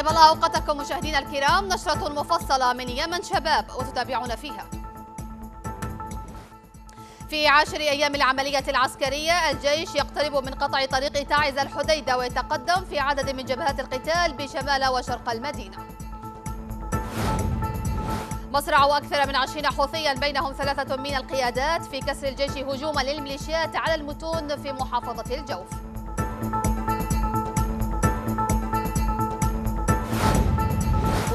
طيب الله أوقاتكم مشاهدينا الكرام نشرة مفصلة من يمن شباب وتتابعون فيها في عشر أيام العملية العسكرية الجيش يقترب من قطع طريق تعز الحديدة ويتقدم في عدد من جبهات القتال بشمال وشرق المدينة مصرع أكثر من عشرين حوثيا بينهم ثلاثة من القيادات في كسر الجيش هجوما للميليشيات على المتون في محافظة الجوف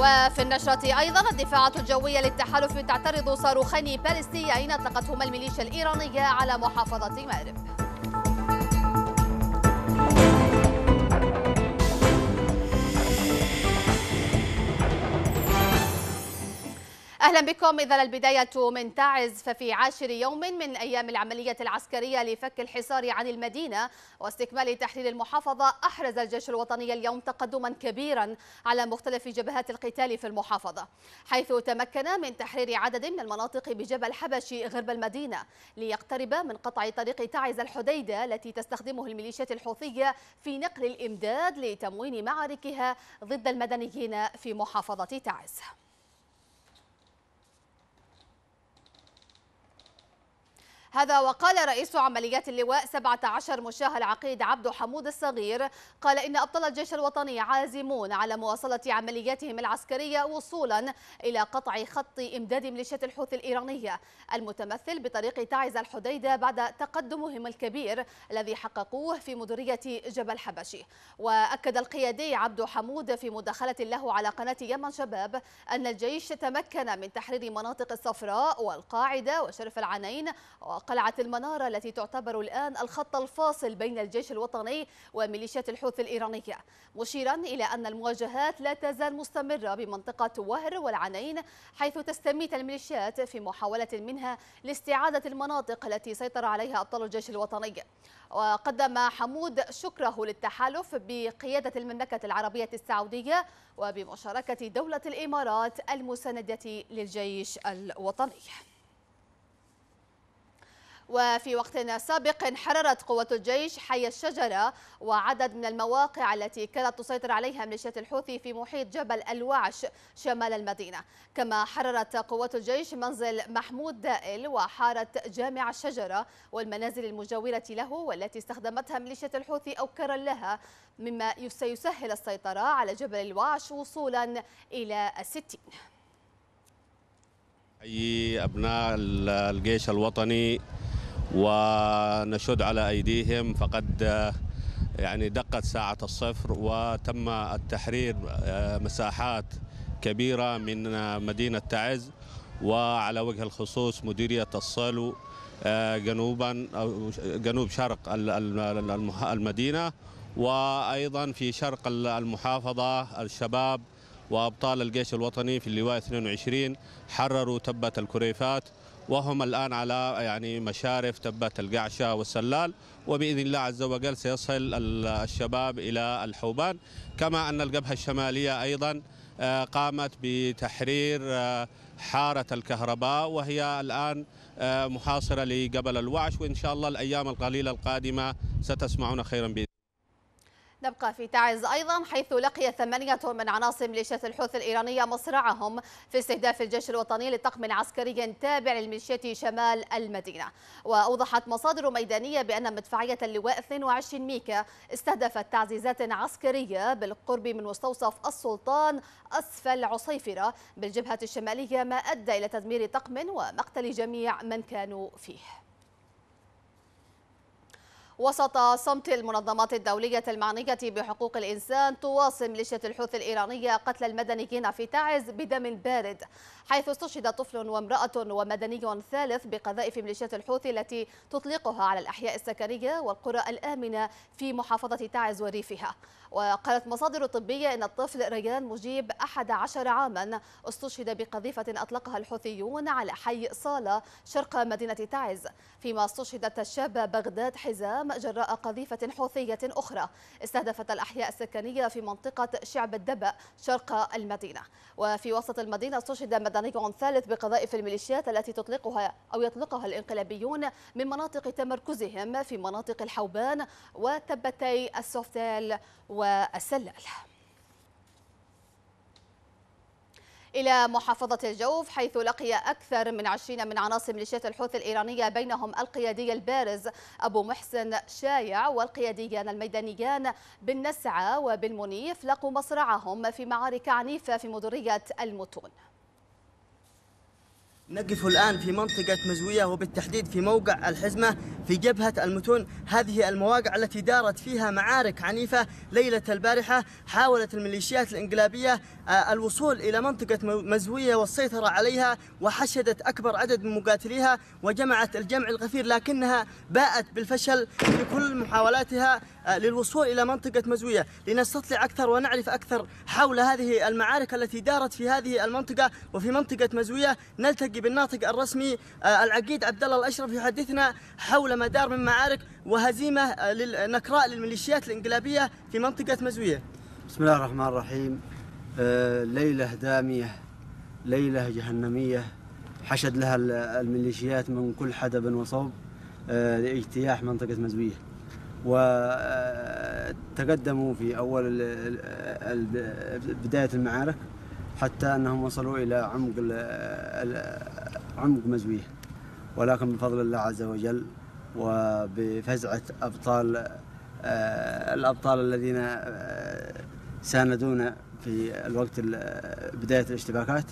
وفي النشرة أيضا الدفاعات الجوية للتحالف تعترض صاروخين باليستيين أطلقتهما الميليشيا الإيرانية على محافظة مأرب أهلا بكم إذا البداية من تعز ففي عاشر يوم من أيام العملية العسكرية لفك الحصار عن المدينة واستكمال تحرير المحافظة أحرز الجيش الوطني اليوم تقدما كبيرا على مختلف جبهات القتال في المحافظة حيث تمكن من تحرير عدد من المناطق بجبل حبشي غرب المدينة ليقترب من قطع طريق تعز الحديدة التي تستخدمه الميليشيات الحوثية في نقل الإمداد لتموين معاركها ضد المدنيين في محافظة تعز هذا وقال رئيس عمليات اللواء 17 مشاه العقيد عبد حمود الصغير قال إن أبطال الجيش الوطني عازمون على مواصلة عملياتهم العسكرية وصولا إلى قطع خط إمداد ميليشيات الحوثي الإيرانية المتمثل بطريق تعز الحديدة بعد تقدمهم الكبير الذي حققوه في مديرية جبل حبشي وأكد القيادي عبد حمود في مداخلة له على قناة يمن شباب أن الجيش تمكن من تحرير مناطق الصفراء والقاعدة وشرف العنين وقلعة المنارة التي تعتبر الآن الخط الفاصل بين الجيش الوطني وميليشيات الحوثي الإيرانية مشيرا إلى أن المواجهات لا تزال مستمرة بمنطقة وهر والعنين حيث تستميت الميليشيات في محاولة منها لاستعادة المناطق التي سيطر عليها أبطال الجيش الوطني وقدم حمود شكره للتحالف بقيادة المملكة العربية السعودية وبمشاركة دولة الإمارات المساندة للجيش الوطني وفي وقت سابق حررت قوة الجيش حي الشجرة وعدد من المواقع التي كانت تسيطر عليها ميليشيات الحوثي في محيط جبل الوعش شمال المدينة كما حررت قوة الجيش منزل محمود دائل وحارت جامع الشجرة والمنازل المجاورة له والتي استخدمتها ميليشيات الحوثي أوكرا لها مما سيسهل السيطرة على جبل الوعش وصولا إلى الستين أي أبناء الجيش الوطني ونشد على أيديهم فقد آه، يعني دقت ساعة الصفر وتم التحرير آه، مساحات كبيرة من آه، مدينة تعز وعلى وجه الخصوص مديرية الصلو جنوبا جنوب شرق المدينة وأيضا في شرق المحافظة الشباب وأبطال الجيش الوطني في اللواء 22 حرروا تبة الكريفات وهم الآن على يعني مشارف تبة القعشة والسلال وبإذن الله عز وجل سيصل الشباب إلى الحوبان كما أن الجبهة الشمالية أيضا آه، قامت بتحرير آه، حارة الكهرباء وهي الآن آه، محاصرة لجبل الوعش وإن شاء الله الأيام القليلة القادمة ستسمعون خيرا بإذن نبقى في تعز أيضا حيث لقي ثمانية من عناصر ميليشيات الحوثي الإيرانية مصرعهم في استهداف الجيش الوطني لطقم عسكري تابع لميليشيات شمال المدينة وأوضحت مصادر ميدانية بأن مدفعية اللواء 22 ميكا استهدفت تعزيزات عسكرية بالقرب من مستوصف السلطان أسفل عصيفرة بالجبهة الشمالية ما أدى إلى تدمير طقم ومقتل جميع من كانوا فيه وسط صمت المنظمات الدولية المعنية بحقوق الإنسان تواصل ميليشيا الحوثي الإيرانية قتل المدنيين في تعز بدم بارد حيث استشهد طفل وامرأة ومدني ثالث بقذائف ميليشيا الحوثي التي تطلقها على الأحياء السكنية والقرى الآمنة في محافظة تعز وريفها وقالت مصادر طبية أن الطفل ريان مجيب 11 عاما استشهد بقذيفة أطلقها الحوثيون على حي صالة شرق مدينة تعز فيما استشهدت الشابة بغداد حزام العام جراء قذيفة حوثية أخرى استهدفت الأحياء السكنية في منطقة شعب الدبأ شرق المدينة وفي وسط المدينة استشهد مدني ثالث بقذائف الميليشيات التي تطلقها أو يطلقها الانقلابيون من مناطق تمركزهم في مناطق الحوبان وتبتي السوفتال والسلال إلى محافظة الجوف حيث لقي أكثر من عشرين من عناصر ميليشيات الحوثي الإيرانية بينهم القيادي البارز أبو محسن شايع والقياديان الميدانيان بالنسعة وبالمنيف لقوا مصرعهم في معارك عنيفة في مديرية المتون نقف الآن في منطقة مزوية وبالتحديد في موقع الحزمة في جبهة المتون هذه المواقع التي دارت فيها معارك عنيفة ليلة البارحة حاولت الميليشيات الإنقلابية آه، الوصول إلى منطقة مزوية والسيطرة عليها وحشدت أكبر عدد من مقاتليها وجمعت الجمع الغفير لكنها باءت بالفشل في كل محاولاتها آه، للوصول إلى منطقة مزوية لنستطلع أكثر ونعرف أكثر حول هذه المعارك التي دارت في هذه المنطقة وفي منطقة مزوية نلتقي الطاقي بالناطق الرسمي آه، العقيد عبد الله الاشرف يحدثنا حول مدار من معارك وهزيمه آه، نكراء للميليشيات الانقلابيه في منطقه مزويه. بسم الله الرحمن الرحيم. آه، ليله داميه ليله جهنميه حشد لها الميليشيات من كل حدب وصوب لاجتياح منطقه مزويه. وتقدموا في اول بدايه المعارك حتى أنهم وصلوا إلى عمق عمق مزويه ولكن بفضل الله عز وجل وبفزعة أبطال آه، الأبطال الذين آه، ساندونا في الوقت بداية الاشتباكات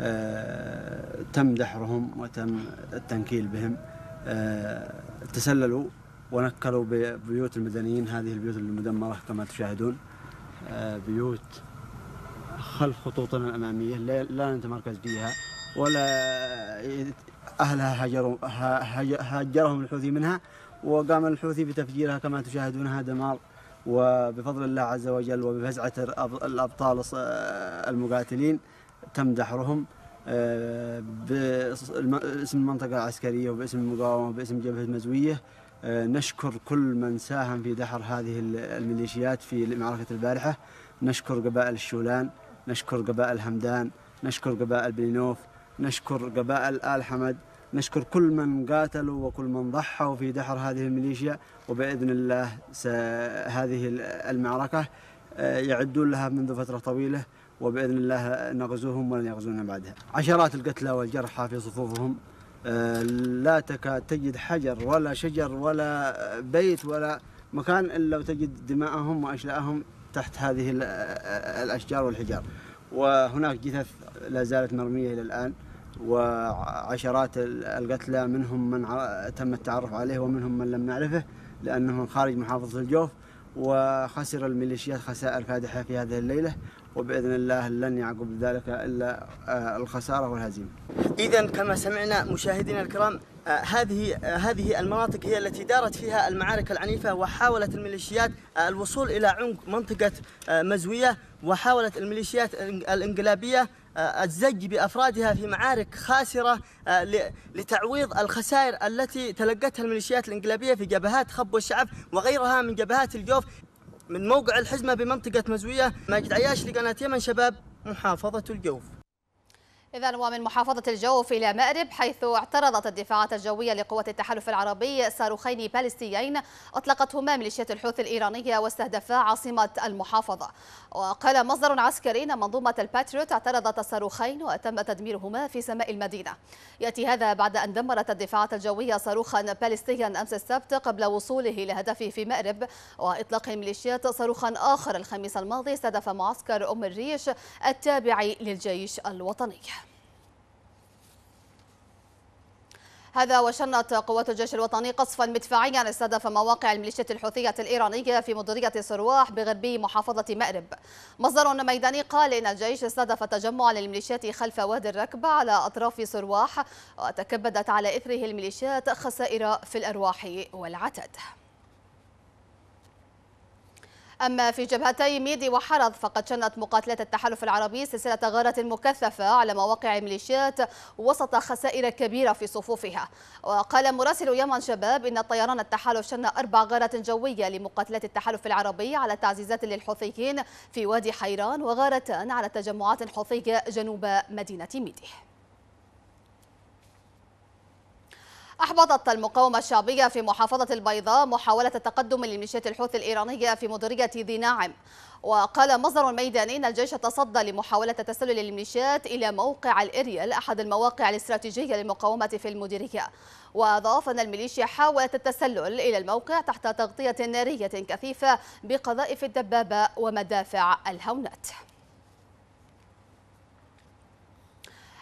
آه، تم دحرهم وتم التنكيل بهم تسللوا ونكلوا ببيوت المدنيين هذه البيوت المدمرة كما تشاهدون بيوت خلف خطوطنا الأمامية لا نتمركز فيها ولا أهلها هجروا هجرهم الحوثي منها وقام الحوثي بتفجيرها كما تشاهدونها دمار وبفضل الله عز وجل وبفزعة الأبطال المقاتلين تم دحرهم آه، باسم المنطقة العسكرية وباسم المقاومة وباسم جبهة مزوية آه، نشكر كل من ساهم في دحر هذه الميليشيات في معركة البارحة نشكر قبائل الشولان نشكر قبائل همدان نشكر قبائل بنوف نشكر قبائل آل حمد نشكر كل من قاتلوا وكل من ضحوا في دحر هذه الميليشيا وبإذن الله هذه المعركة آه، يعدون لها منذ فترة طويلة وبإذن الله نغزوهم ولن يغزونا بعدها عشرات القتلى والجرحى في صفوفهم آه، لا تكاد تجد حجر ولا شجر ولا بيت ولا مكان إلا وتجد دماءهم وأشلاءهم تحت هذه الأشجار والحجار وهناك جثث لا زالت مرمية إلى الآن وعشرات القتلى منهم من تم التعرف عليه ومنهم من لم نعرفه لأنه من خارج محافظة الجوف وخسر الميليشيات خسائر فادحة في هذه الليلة وبإذن الله لن يعقب ذلك إلا آه، الخسارة والهزيمة إذا كما سمعنا مشاهدينا الكرام آه، هذه آه، هذه المناطق هي التي دارت فيها المعارك العنيفة وحاولت الميليشيات آه، الوصول إلى عمق منطقة مزوية وحاولت الميليشيات الإنقلابية الزج بأفرادها في معارك خاسرة لتعويض الخسائر التي تلقتها الميليشيات الإنقلابية في جبهات خب والشعب وغيرها من جبهات الجوف من موقع الحزمة بمنطقة مزوية ماجد عياش لقناة يمن شباب محافظة الجوف إذا ومن محافظة الجوف إلى مأرب حيث اعترضت الدفاعات الجوية لقوات التحالف العربي صاروخين باليستيين أطلقتهما ميليشيات الحوثي الإيرانية واستهدفا عاصمة المحافظة وقال مصدر عسكري أن منظومة الباتريوت اعترضت الصاروخين وتم تدميرهما في سماء المدينة يأتي هذا بعد أن دمرت الدفاعات الجوية صاروخا باليستيا أمس السبت قبل وصوله لهدفه في مأرب وإطلاق ميليشيات صاروخا آخر الخميس الماضي استهدف معسكر أم الريش التابع للجيش الوطني هذا وشنت قوات الجيش الوطني قصفا مدفعيا استهدف مواقع الميليشيات الحوثية الإيرانية في مديرية صرواح بغربي محافظة مأرب مصدر ميداني قال إن الجيش استهدف تجمعا للميليشيات خلف وادي الركبه على أطراف صرواح وتكبدت على إثره الميليشيات خسائر في الأرواح والعتد أما في جبهتي ميدي وحرض فقد شنت مقاتلات التحالف العربي سلسلة غارات مكثفة على مواقع ميليشيات وسط خسائر كبيرة في صفوفها وقال مراسل يمن شباب إن طيران التحالف شن أربع غارات جوية لمقاتلات التحالف العربي على تعزيزات للحوثيين في وادي حيران وغارتان على تجمعات حوثية جنوب مدينة ميدي أحبطت المقاومة الشعبية في محافظة البيضاء محاولة التقدم لميليشيات الحوثي الإيرانية في مديرية ذي ناعم وقال مصدر ميداني أن الجيش تصدى لمحاولة تسلل الميليشيات إلى موقع الإريال أحد المواقع الاستراتيجية للمقاومة في المديرية وأضاف أن الميليشيا حاولت التسلل إلى الموقع تحت تغطية نارية كثيفة بقذائف الدبابة ومدافع الهونات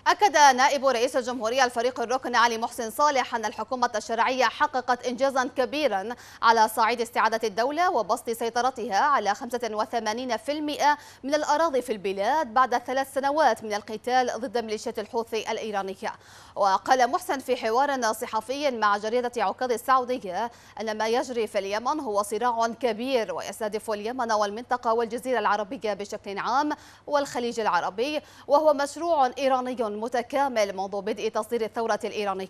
أكد نائب رئيس الجمهورية الفريق الركن علي محسن صالح أن الحكومة الشرعية حققت إنجازا كبيرا على صعيد استعادة الدولة وبسط سيطرتها على 85% من الأراضي في البلاد بعد ثلاث سنوات من القتال ضد ميليشيات الحوثي الإيرانية وقال محسن في حوار صحفي مع جريدة عكاظ السعودية أن ما يجري في اليمن هو صراع كبير ويستهدف اليمن والمنطقة والجزيرة العربية بشكل عام والخليج العربي وهو مشروع إيراني متكامل منذ بدء تصدير الثورة الإيرانية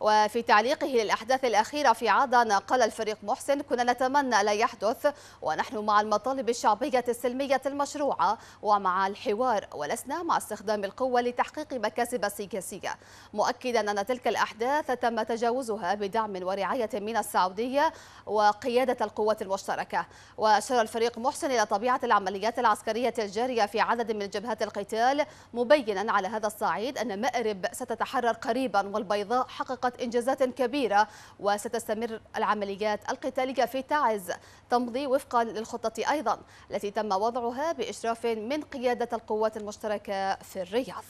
وفي تعليقه للأحداث الأخيرة في عدن قال الفريق محسن كنا نتمنى لا يحدث ونحن مع المطالب الشعبية السلمية المشروعة ومع الحوار ولسنا مع استخدام القوة لتحقيق مكاسب سياسية مؤكدا أن تلك الأحداث تم تجاوزها بدعم ورعاية من السعودية وقيادة القوات المشتركة وأشار الفريق محسن إلى طبيعة العمليات العسكرية الجارية في عدد من جبهات القتال مبينا على هذا الصعيد سعيد أن مأرب ستتحرر قريبا والبيضاء حققت إنجازات كبيرة وستستمر العمليات القتالية في تعز تمضي وفقا للخطة أيضا التي تم وضعها بإشراف من قيادة القوات المشتركة في الرياض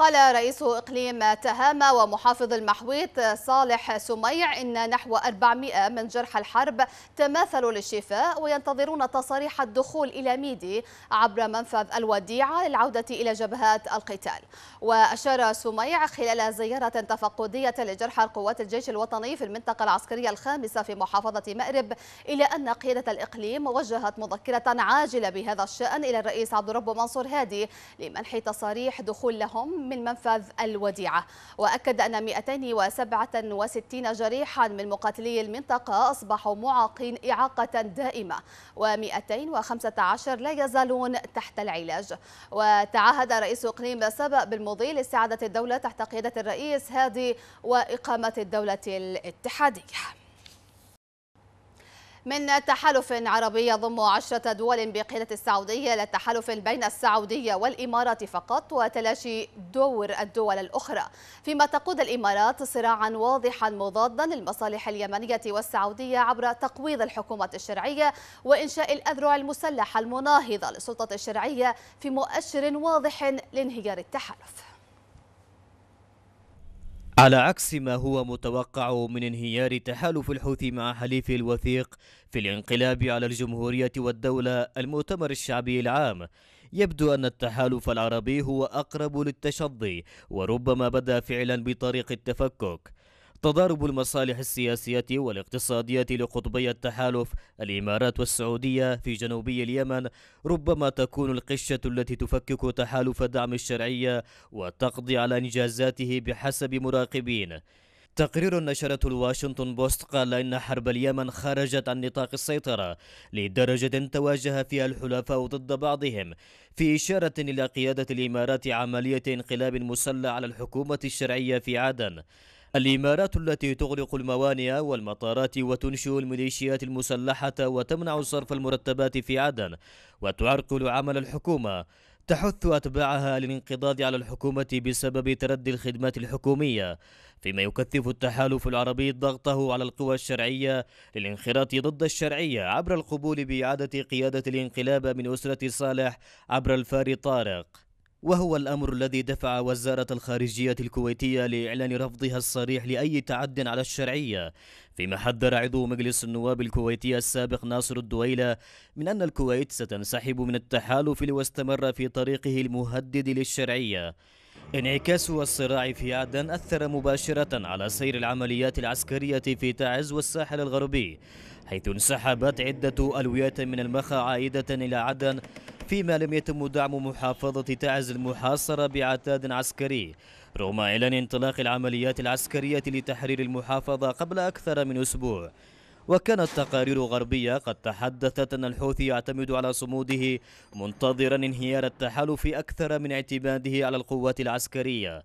قال رئيس إقليم تهامة ومحافظ المحويط صالح سميع إن نحو 400 من جرحى الحرب تماثلوا للشفاء وينتظرون تصاريح الدخول إلى ميدي عبر منفذ الوديعة للعودة إلى جبهات القتال وأشار سميع خلال زيارة تفقدية لجرحى قوات الجيش الوطني في المنطقة العسكرية الخامسة في محافظة مأرب إلى أن قيادة الإقليم وجهت مذكرة عاجلة بهذا الشأن إلى الرئيس عبد الرب منصور هادي لمنح تصاريح دخول لهم من منفذ الوديعة وأكد أن 267 جريحا من مقاتلي المنطقة أصبحوا معاقين إعاقة دائمة و215 لا يزالون تحت العلاج وتعهد رئيس إقليم سبأ بالمضي لاستعادة الدولة تحت قيادة الرئيس هادي وإقامة الدولة الاتحادية من تحالف عربي يضم عشرة دول بقيادة السعودية إلى تحالف بين السعودية والإمارات فقط وتلاشي دور الدول الأخرى فيما تقود الإمارات صراعا واضحا مضادا للمصالح اليمنية والسعودية عبر تقويض الحكومة الشرعية وإنشاء الأذرع المسلحة المناهضة للسلطة الشرعية في مؤشر واضح لانهيار التحالف على عكس ما هو متوقع من انهيار تحالف الحوثي مع حليف الوثيق في الانقلاب على الجمهورية والدولة المؤتمر الشعبي العام يبدو أن التحالف العربي هو أقرب للتشظي وربما بدأ فعلا بطريق التفكك تضارب المصالح السياسية والاقتصادية لقطبي التحالف الإمارات والسعودية في جنوبي اليمن ربما تكون القشة التي تفكك تحالف دعم الشرعية وتقضي على إنجازاته بحسب مراقبين تقرير نشرته الواشنطن بوست قال إن حرب اليمن خرجت عن نطاق السيطرة لدرجة تواجه فيها الحلفاء ضد بعضهم في إشارة إلى قيادة الإمارات عملية انقلاب مسلح على الحكومة الشرعية في عدن الإمارات التي تغلق الموانئ والمطارات وتنشئ الميليشيات المسلحة وتمنع صرف المرتبات في عدن وتعرقل عمل الحكومة تحث أتباعها للانقضاض على الحكومة بسبب تردي الخدمات الحكومية فيما يكثف التحالف العربي ضغطه على القوى الشرعية للانخراط ضد الشرعية عبر القبول بإعادة قيادة الانقلاب من أسرة صالح عبر الفار طارق وهو الأمر الذي دفع وزارة الخارجية الكويتية لإعلان رفضها الصريح لأي تعد على الشرعية فيما حذر عضو مجلس النواب الكويتي السابق ناصر الدويلة من أن الكويت ستنسحب من التحالف لو استمر في طريقه المهدد للشرعية انعكاس الصراع في عدن أثر مباشرة على سير العمليات العسكرية في تعز والساحل الغربي حيث انسحبت عدة ألويات من المخا عائدة إلى عدن فيما لم يتم دعم محافظة تعز المحاصرة بعتاد عسكري رغم إعلان انطلاق العمليات العسكرية لتحرير المحافظة قبل أكثر من أسبوع وكانت تقارير غربية قد تحدثت أن الحوثي يعتمد على صموده منتظرا انهيار التحالف أكثر من اعتماده على القوات العسكرية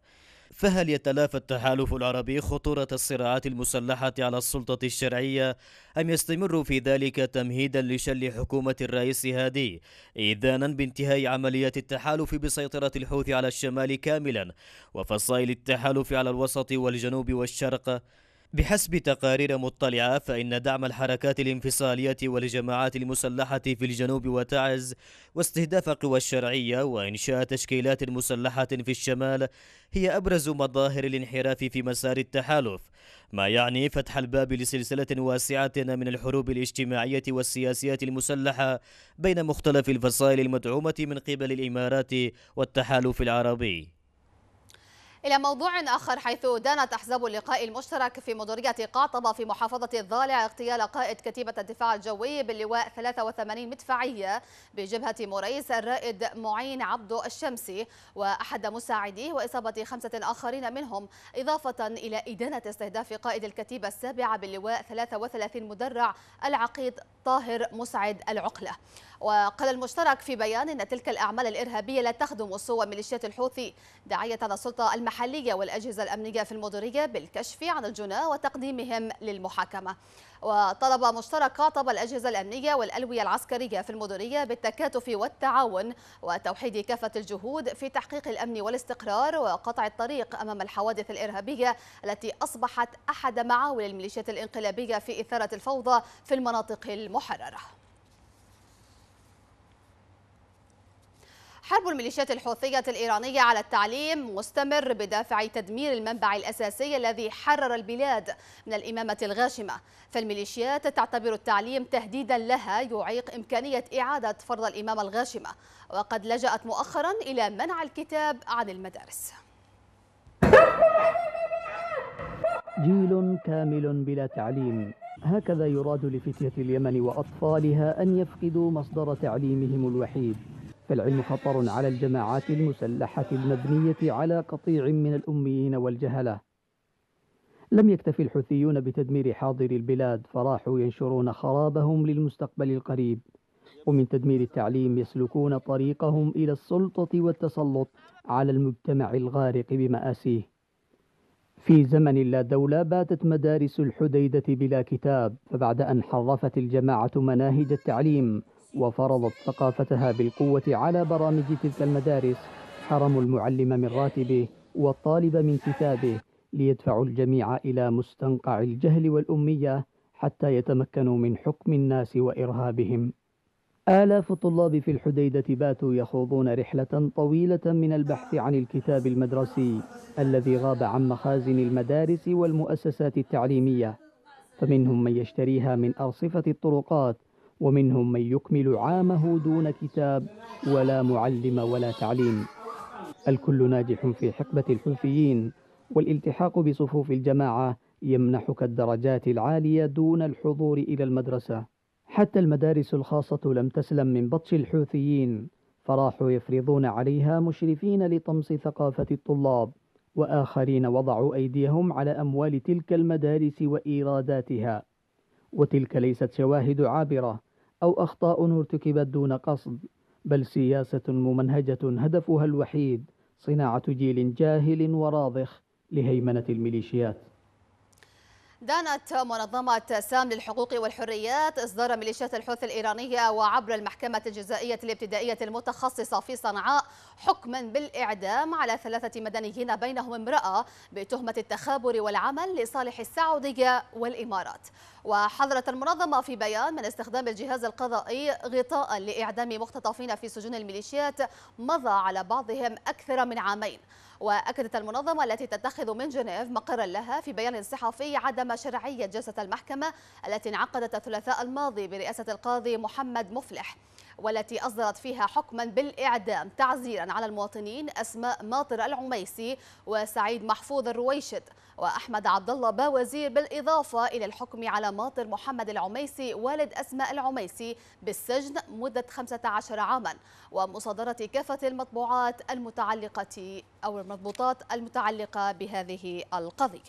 فهل يتلافى التحالف العربي خطورة الصراعات المسلحة على السلطة الشرعية أم يستمر في ذلك تمهيدا لشل حكومة الرئيس هادي إذانا بانتهاء عمليات التحالف بسيطرة الحوثي على الشمال كاملا وفصائل التحالف على الوسط والجنوب والشرق بحسب تقارير مطلعة فإن دعم الحركات الانفصالية والجماعات المسلحة في الجنوب وتعز واستهداف قوى الشرعية وإنشاء تشكيلات مسلحة في الشمال هي أبرز مظاهر الانحراف في مسار التحالف ما يعني فتح الباب لسلسلة واسعة من الحروب الاجتماعية والسياسية المسلحة بين مختلف الفصائل المدعومة من قبل الإمارات والتحالف العربي إلى موضوع آخر حيث دانت أحزاب اللقاء المشترك في مديرية قاطبة في محافظة الضالع اغتيال قائد كتيبة الدفاع الجوي باللواء 83 مدفعية بجبهة موريس الرائد معين عبد الشمسي وأحد مساعديه وإصابة خمسة آخرين منهم إضافة إلى إدانة استهداف قائد الكتيبة السابعة باللواء 33 مدرع العقيد طاهر مسعد العقلة وقال المشترك في بيان أن تلك الأعمال الإرهابية لا تخدم سوى ميليشيات الحوثي داعية السلطة المحلية المحلية والأجهزة الأمنية في المدرية بالكشف عن الجناة وتقديمهم للمحاكمة وطلب مشترك خاطب الأجهزة الأمنية والألوية العسكرية في المدرية بالتكاتف والتعاون وتوحيد كافة الجهود في تحقيق الأمن والاستقرار وقطع الطريق أمام الحوادث الإرهابية التي أصبحت أحد معاول الميليشيات الإنقلابية في إثارة الفوضى في المناطق المحررة حرب الميليشيات الحوثية الإيرانية على التعليم مستمر بدافع تدمير المنبع الأساسي الذي حرر البلاد من الإمامة الغاشمة فالميليشيات تعتبر التعليم تهديدا لها يعيق إمكانية إعادة فرض الإمامة الغاشمة وقد لجأت مؤخرا إلى منع الكتاب عن المدارس جيل كامل بلا تعليم هكذا يراد لفتية اليمن وأطفالها أن يفقدوا مصدر تعليمهم الوحيد فالعلم خطر على الجماعات المسلحة المبنية على قطيع من الأميين والجهلة لم يكتف الحوثيون بتدمير حاضر البلاد فراحوا ينشرون خرابهم للمستقبل القريب ومن تدمير التعليم يسلكون طريقهم إلى السلطة والتسلط على المجتمع الغارق بمآسيه في زمن لا دولة باتت مدارس الحديدة بلا كتاب فبعد أن حرفت الجماعة مناهج التعليم وفرضت ثقافتها بالقوة على برامج تلك المدارس حرموا المعلم من راتبه والطالب من كتابه ليدفعوا الجميع إلى مستنقع الجهل والأمية حتى يتمكنوا من حكم الناس وإرهابهم آلاف الطلاب في الحديدة باتوا يخوضون رحلة طويلة من البحث عن الكتاب المدرسي الذي غاب عن مخازن المدارس والمؤسسات التعليمية فمنهم من يشتريها من أرصفة الطرقات ومنهم من يكمل عامه دون كتاب ولا معلم ولا تعليم الكل ناجح في حقبة الحوثيين والالتحاق بصفوف الجماعة يمنحك الدرجات العالية دون الحضور إلى المدرسة حتى المدارس الخاصة لم تسلم من بطش الحوثيين فراحوا يفرضون عليها مشرفين لطمس ثقافة الطلاب وآخرين وضعوا أيديهم على أموال تلك المدارس وإيراداتها وتلك ليست شواهد عابرة أو أخطاء ارتكبت دون قصد بل سياسة ممنهجة هدفها الوحيد صناعة جيل جاهل وراضخ لهيمنة الميليشيات دانت منظمة سام للحقوق والحريات إصدار ميليشيات الحوثي الإيرانية وعبر المحكمة الجزائية الابتدائية المتخصصة في صنعاء حكما بالإعدام على ثلاثة مدنيين بينهم امرأة بتهمة التخابر والعمل لصالح السعودية والإمارات وحذرت المنظمة في بيان من استخدام الجهاز القضائي غطاء لإعدام مختطفين في سجون الميليشيات مضى على بعضهم أكثر من عامين وأكدت المنظمة التي تتخذ من جنيف مقرا لها في بيان صحفي عدم شرعية جلسة المحكمة التي انعقدت الثلاثاء الماضي برئاسة القاضي محمد مفلح والتي أصدرت فيها حكما بالإعدام تعزيرا على المواطنين أسماء ماطر العميسي وسعيد محفوظ الرويشد وأحمد عبد الله باوزير بالإضافة إلى الحكم على ماطر محمد العميسي والد أسماء العميسي بالسجن مدة 15 عاما ومصادرة كافة المطبوعات المتعلقة أو المضبوطات المتعلقة بهذه القضية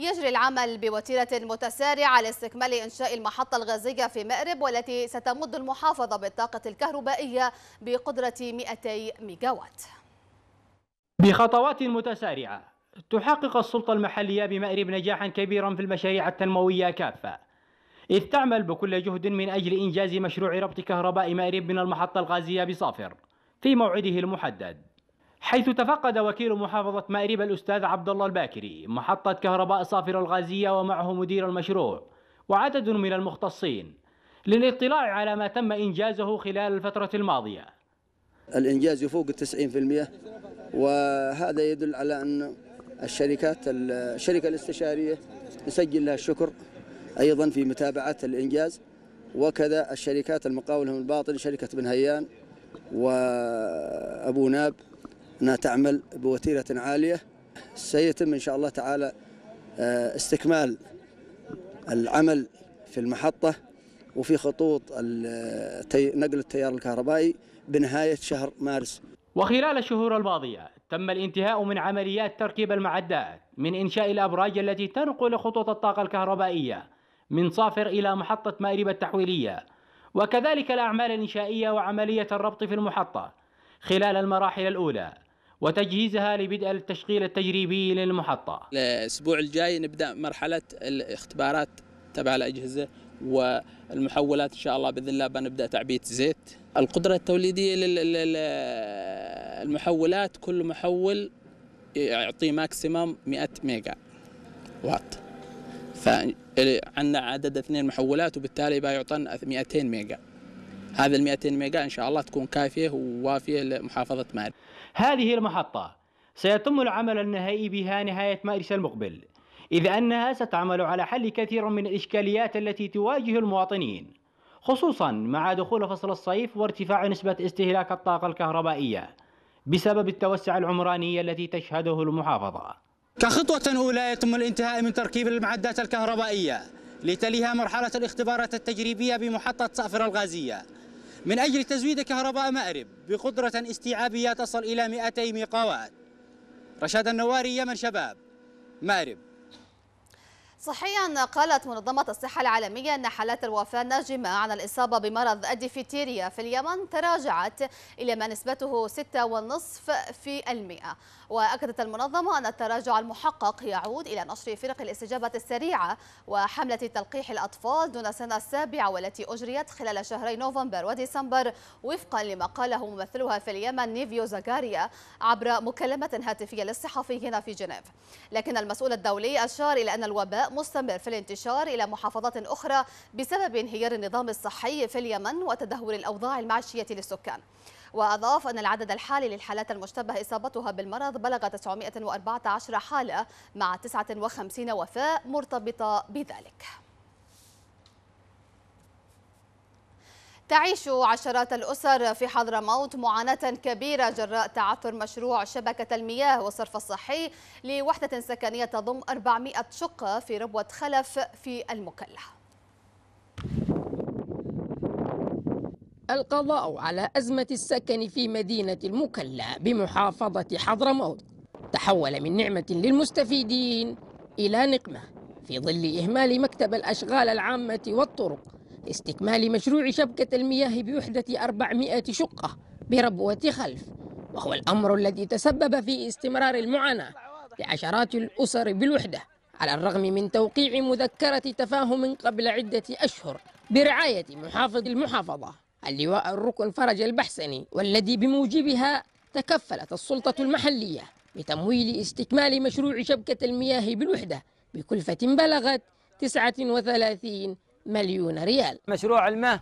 يجري العمل بوتيرة متسارعة لاستكمال إنشاء المحطة الغازية في مأرب والتي ستمد المحافظة بالطاقة الكهربائية بقدرة 200 ميجاوات بخطوات متسارعة تحقق السلطة المحلية بمأرب نجاحا كبيرا في المشاريع التنموية كافة إذ تعمل بكل جهد من أجل إنجاز مشروع ربط كهرباء مأرب من المحطة الغازية بصافر في موعده المحدد حيث تفقد وكيل محافظة مأرب الأستاذ عبد الله الباكري محطة كهرباء صافرة الغازية ومعه مدير المشروع وعدد من المختصين للاطلاع على ما تم إنجازه خلال الفترة الماضية الإنجاز يفوق التسعين في المئة وهذا يدل على أن الشركات الشركة الاستشارية نسجل لها الشكر أيضا في متابعة الإنجاز وكذا الشركات المقاولة من الباطن شركة بن هيان وأبو ناب أنها تعمل بوتيرة عالية سيتم إن شاء الله تعالى آه، استكمال العمل في المحطة وفي خطوط آه، نقل التيار الكهربائي بنهاية شهر مارس وخلال الشهور الماضية تم الانتهاء من عمليات تركيب المعدات من إنشاء الأبراج التي تنقل خطوط الطاقة الكهربائية من صافر إلى محطة مأرب التحويلية وكذلك الأعمال الإنشائية وعملية الربط في المحطة خلال المراحل الأولى وتجهيزها لبدء التشغيل التجريبي للمحطة الأسبوع الجاي نبدأ مرحلة الاختبارات تبع الأجهزة والمحولات إن شاء الله بإذن الله بنبدأ تعبئة زيت القدرة التوليدية للمحولات كل محول يعطي ماكسيمم 100 ميجا وات فعندنا عدد اثنين محولات وبالتالي بيعطن 200 ميجا هذا ال 200 ميجا إن شاء الله تكون كافية ووافية لمحافظة مارب هذه المحطة سيتم العمل النهائي بها نهاية مارس المقبل إذ أنها ستعمل على حل كثير من الإشكاليات التي تواجه المواطنين خصوصا مع دخول فصل الصيف وارتفاع نسبة استهلاك الطاقة الكهربائية بسبب التوسع العمراني التي تشهده المحافظة كخطوة أولى يتم الانتهاء من تركيب المعدات الكهربائية لتليها مرحلة الاختبارات التجريبية بمحطة صافر الغازية من أجل تزويد كهرباء مأرب بقدرة استيعابية تصل إلى 200 ميقاوات رشاد النواري يمن شباب مأرب صحيا قالت منظمة الصحة العالمية أن حالات الوفاة الناجمة عن الإصابة بمرض الديفتيريا في اليمن تراجعت إلى ما نسبته 6.5 في المئة وأكدت المنظمة أن التراجع المحقق يعود إلى نشر فرق الاستجابة السريعة وحملة تلقيح الأطفال دون سنة السابعة والتي أجريت خلال شهري نوفمبر وديسمبر وفقا لما قاله ممثلها في اليمن نيفيو زكاريا عبر مكالمة هاتفية للصحفيين في جنيف لكن المسؤول الدولي أشار إلى أن الوباء مستمر في الانتشار إلى محافظات أخرى بسبب انهيار النظام الصحي في اليمن وتدهور الأوضاع المعيشية للسكان وأضاف أن العدد الحالي للحالات المشتبه إصابتها بالمرض بلغ 914 حالة مع 59 وفاة مرتبطة بذلك تعيش عشرات الأسر في حضرموت معاناة كبيرة جراء تعثر مشروع شبكة المياه والصرف الصحي لوحدة سكنية تضم 400 شقة في ربوة خلف في المكلة القضاء على أزمة السكن في مدينة المكلة بمحافظة حضرموت تحول من نعمة للمستفيدين إلى نقمة في ظل إهمال مكتب الأشغال العامة والطرق لاستكمال مشروع شبكة المياه بوحدة 400 شقة بربوة خلف وهو الأمر الذي تسبب في استمرار المعاناة لعشرات الأسر بالوحدة على الرغم من توقيع مذكرة تفاهم قبل عدة أشهر برعاية محافظ المحافظة اللواء الركن فرج البحسني والذي بموجبها تكفلت السلطة المحلية بتمويل استكمال مشروع شبكة المياه بالوحدة بكلفة بلغت 39 مليون ريال مشروع الماء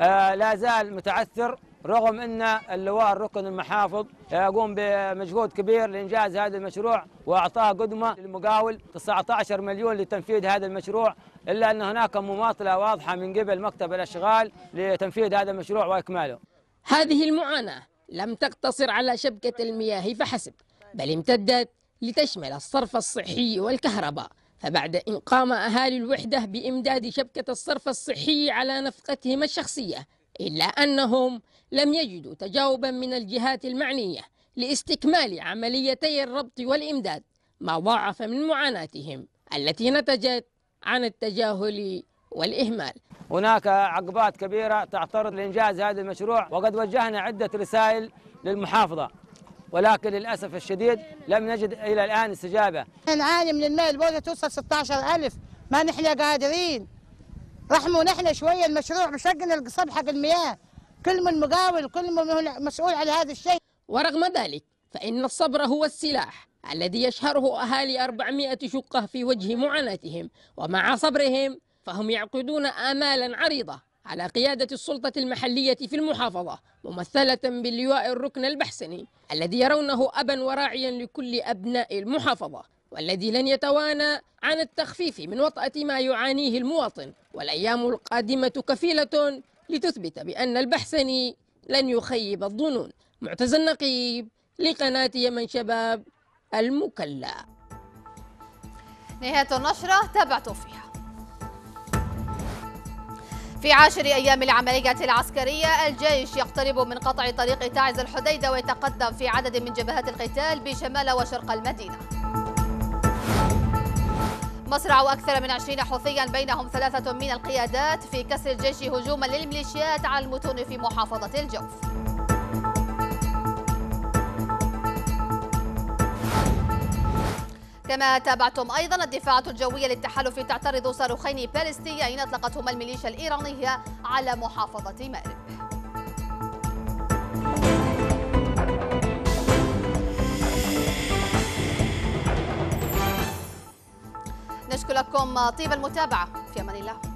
آه لا زال متعثر رغم ان اللواء الركن المحافظ آه، يقوم بمجهود كبير لانجاز هذا المشروع واعطاه قدمه للمقاول 19 مليون لتنفيذ هذا المشروع الا ان هناك مماطله واضحه من قبل مكتب الاشغال لتنفيذ هذا المشروع واكماله. هذه المعاناه لم تقتصر على شبكه المياه فحسب بل امتدت لتشمل الصرف الصحي والكهرباء فبعد إن قام أهالي الوحدة بإمداد شبكة الصرف الصحي على نفقتهم الشخصية إلا أنهم لم يجدوا تجاوبا من الجهات المعنية لاستكمال عمليتي الربط والإمداد ما ضاعف من معاناتهم التي نتجت عن التجاهل والإهمال هناك عقبات كبيرة تعترض لإنجاز هذا المشروع وقد وجهنا عدة رسائل للمحافظة ولكن للأسف الشديد لم نجد إلى الآن استجابة نعاني من الماء البوزة توصل 16000 ما نحن قادرين رحموا نحن شوية المشروع بشقنا القصب حق المياه كل من مقاول كل من مسؤول على هذا الشيء ورغم ذلك فإن الصبر هو السلاح الذي يشهره أهالي 400 شقة في وجه معاناتهم ومع صبرهم فهم يعقدون آمالا عريضة على قيادة السلطة المحلية في المحافظة ممثلة باللواء الركن البحسني الذي يرونه أبا وراعيا لكل أبناء المحافظة والذي لن يتوانى عن التخفيف من وطأة ما يعانيه المواطن والأيام القادمة كفيلة لتثبت بأن البحسني لن يخيب الظنون معتز النقيب لقناة يمن شباب المكلا نهاية النشرة تابعتوا فيها في عاشر أيام العمليات العسكرية الجيش يقترب من قطع طريق تعز الحديدة ويتقدم في عدد من جبهات القتال بشمال وشرق المدينة مصرع أكثر من 20 حوثيا بينهم ثلاثة من القيادات في كسر الجيش هجوما للميليشيات على المتون في محافظة الجوف كما تابعتم أيضا الدفاعات الجوية للتحالف تعترض صاروخين باليستيين أطلقتهما الميليشيا الإيرانية على محافظة مأرب نشكركم طيب المتابعة في أمان الله